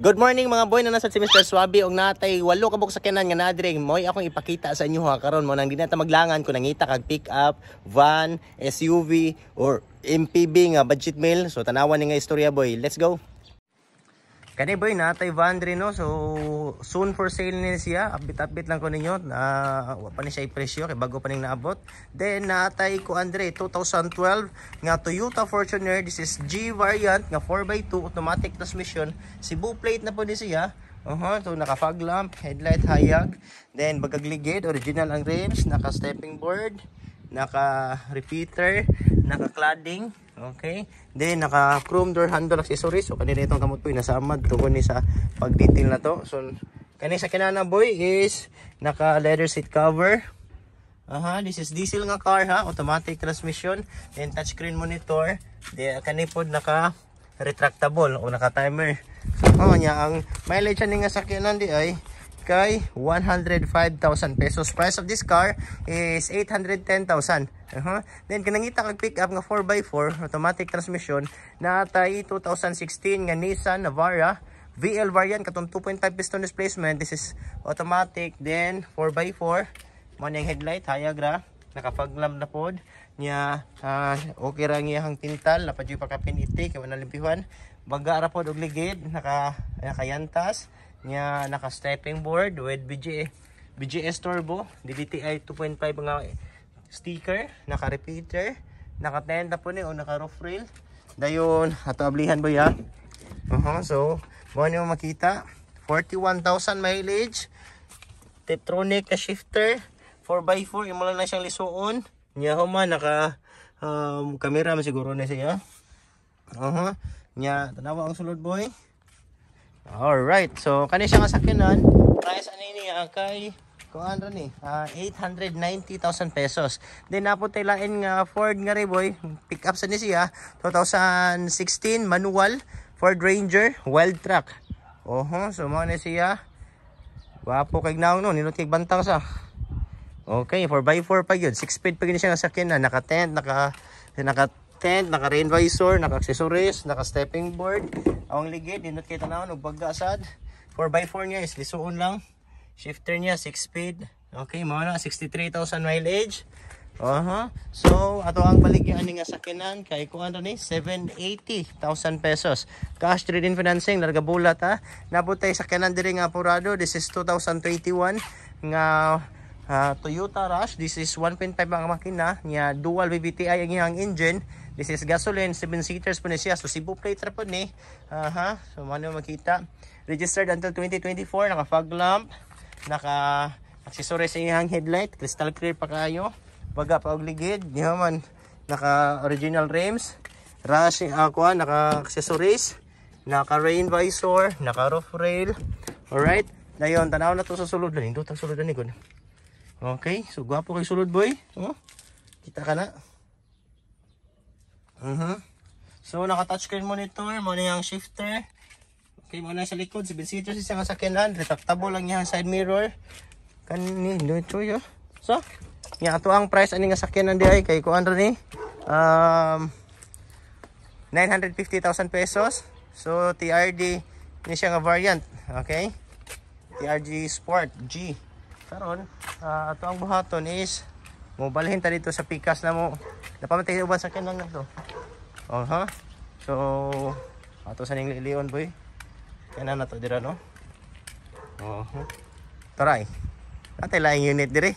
Good morning mga boy na nasa si Mr. Swabe og natay walo ka sakyanan nga nadring moy akong ipakita sa inyo ha karon mo nang di nata maglangan kun nangita kag pick up, van, SUV or MPB nga budget meal So tanawan ni nga istorya boy. Let's go. Kani boy na Taiwan rin So soon for sale ni siya. Update-update lang ko ninyo na wa pa ni siya presyo kay bago pa ning naabot. Then natay ko andre 2012 nga Toyota Fortuner. This is G variant nga 4x2 automatic transmission. Cebu plate na po ni siya. Uh -huh, so naka fog lamp, headlight hayag, then bagagligid, original ang rims, naka stepping board, naka repeater, naka-cladding, okay? Then naka-chrome door handle accessories. So kanina itong kamot boy nasamad tungkol ni sa pagdetail na to. So kanina sa kinana boy is naka-leather seat cover. Aha, uh -huh, this is diesel nga car ha, automatic transmission, then touchscreen monitor, then kanipod naka retractable o naka timer. So, oh, niya ang mileage niya nga sakyanan di ay kay 105,000 pesos. Price of this car is 810,000. Uh -huh. Then kanangita kag pick up nga 4x4 automatic transmission na atay 2016 nga Nissan Navara VL variant katong 2.5 piston displacement. This is automatic then 4x4 mo ning headlight hayag ra nakapaglam na pod Nya, uh, okay ra niya hang tintal napad yung pakapiniti kay wala limpihan baga ra pod og ligid naka nakayantas nga naka-stepping board with BGS, BGS turbo, DDTI 2.5 nga sticker, naka-repeater, naka-tenda po ni o naka-roof rail. Dayon, ato ablihan ba ya? Uh -huh, so, mo niyo makita, 41,000 mileage, Tetronic shifter, 4x4, imo na siyang lisuon. Niya huma naka um, camera siguro na siya. Uh -huh. Nya, tanawa ang sulod boy. Alright, so kani siya kasakyanan, price ano eh, ang ah, kay kung ano ni, uh, ah, 890,000 pesos. Then naputay lain nga Ford nga rin boy, pick up sa ni siya, 2016 ah. manual Ford Ranger wild truck. Oho, so mo ni siya. Wapo kay naon no, nilutig bantang sa. Okay, 4x4 pa yun. 6 speed pa yun siya nasakyan na. Naka-tent, naka, naka tent, naka rain visor, naka accessories, naka stepping board. Ang ligid, dinot kita na og bagga sad. 4x4 niya is lisuon lang. Shifter niya 6 speed. Okay, mao na 63,000 mileage. Aha. Uh -huh. So, ato ang baligyan ni nga sakinan kay kuan ni 780,000 pesos. Cash trade-in financing larga bulat ha. Nabutay sakinan diri nga apurado. This is 2021 nga uh, Toyota Rush. This is 1.5 ang makina niya dual VVT-i ang iyang engine. This is gasoline, 7 seaters po niya. So Cebu plate po ni. Aha, so ano makita. Registered until 2024, naka fog lamp, naka accessories sa iyang headlight, crystal clear pa kayo. Baga pa og ligid, di man naka original rims, rush uh, naka accessories, naka rain visor, naka roof rail. All right. Dayon tanaw na to sa sulod lang, indot ang sulod ni kun. Okay, so gwapo kay sulod boy. Oh, kita ka na. Uh mm-hmm. -huh. So naka-touchscreen monitor, mo na yung shifter. Okay, mo na sa likod, 7 seater sa nga sakyanan, retractable lang niya side mirror. Kanin, do ito oh. yo. So, nya ato ang price ani nga sakyanan di ay kay kuan ni um 950,000 pesos. So TRD ni siya nga variant, okay? TRG Sport G karon uh, ato ang buhaton is mo ta dito sa pikas na mo napamatay uban sa kanan na to oh ha so ato sa ning leon boy kanan na to dira no oh uh taray natay laing unit dire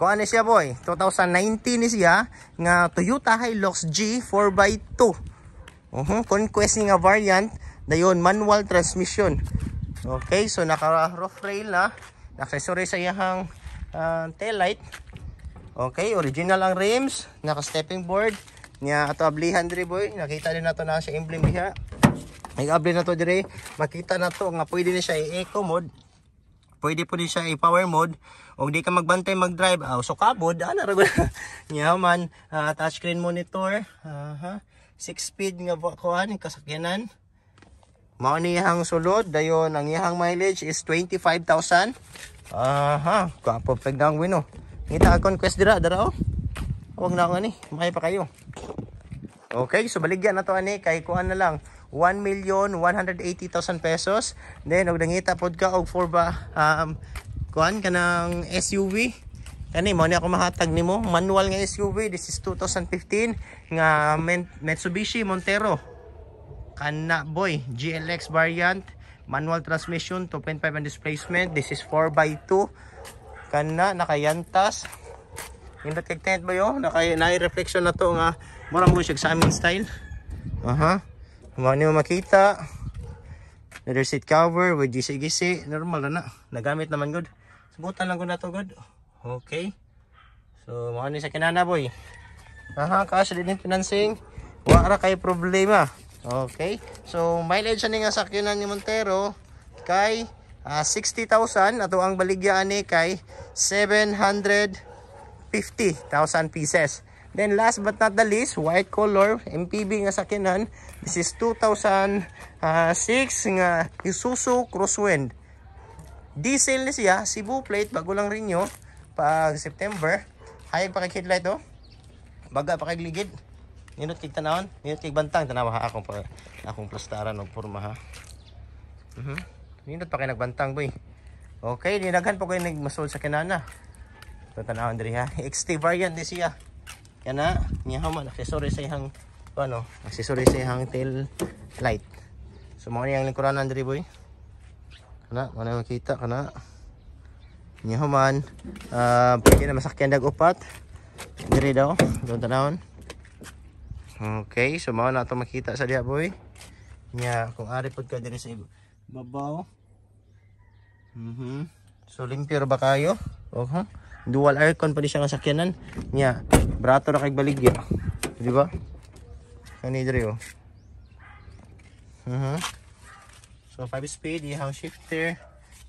kung ano siya boy 2019 ni siya nga Toyota Hilux G 4x2 uh -huh. conquest nga variant dayon manual transmission Okay, so naka-roof rail na. Accessory sa iyang uh, ah, tail light. Okay, original ang rims, naka-stepping board niya ato ablihan diri boy. Nakita din nato na siya emblem niya. May abli na to diri. Makita na to nga pwede na siya i-eco mode. Pwede po din siya i-power mode. Og di ka magbantay mag-drive. Oh, so kabod, ana ra Niya man uh, touchscreen monitor. Aha. Uh -huh. 6 speed nga kuan kasakyanan. Mao ni ihang sulod dayon ang ihang mileage is 25,000. Aha, kapo pag nang wino. Ngita akong quest dira dara oh. Huwag na nga ni, may pa kayo. Okay, so baligyan na to ani kay kuan na lang 1,180,000 pesos. Then og nangita pod ka og for ba um kuan kanang SUV. Kani mo ni ako mahatag nimo manual nga SUV this is 2015 nga Mitsubishi Montero. Kana Boy GLX variant manual transmission 2.5 and displacement this is 4x2 kana nakayantas hindi tent ba yo naka nai-reflection na to nga mura mo siya sa amin style aha uh -huh. mo makita leather seat cover with gisi-gisi normal na na nagamit naman good subutan lang ko na to good okay so mga ni sa kinana boy aha cash din financing wala kay problema Okay. So, mileage ni nga sakyanan ni Montero kay uh, ah, 60,000 ato ang baligya ani kay 750,000 pieces. Then last but not the least, white color MPB nga sakyanan. This is 2006 nga Isuzu Crosswind. Diesel ni siya, Cebu plate bago lang rin nyo pag September. Hayag pa kay headlight to. Oh. Baga pa kay ligid. Minut kig tanawon, minut kig bantang tanawa ha akong para akong plastaran og porma ha. Mhm. Mm minut pa kay nagbantang boy. Okay, dinaghan po kay nagmasol sa kinana. Ito tanawon diri ha. XT variant ni siya. Kana niya man accessory sa ihang ano, accessory sa ihang tail light. So mo ni ang lingkuranan diri boy. Kana mo na makita kana. Niya man uh, pwede na masakyan dag upat. Diri daw, doon tanawon. Okay, so mao na ato makita sa diha Nya kung ari pagka ka diri sa babaw. Mhm. Mm so limpyo ba kayo? Oh, huh? Dual aircon pa di siya nga sakyanan. Nya, yeah, brato ra kay baligya. Di ba? Kani diri oh. Mhm. so 5 speed, ihaw shifter.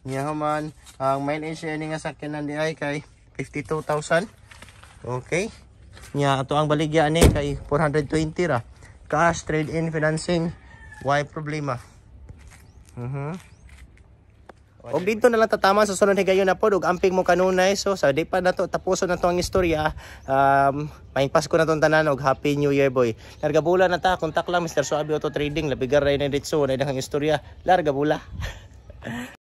Nya yeah, man, ang mileage ni nga sakyanan di ay kay 52,000. Okay nya ato ang baligya ani kay 420 ra cash trade in financing why problema mhm uh -huh. Og dito na lang tatama sa sunod higayon na pod og amping mo kanunay so sa di pa nato tapuson na to ang istorya um maing Pasko na tong tanan og happy new year boy larga bula na ta contact lang Mr. Suabi Auto Trading labigar ra ni ditso na dahang istorya larga bula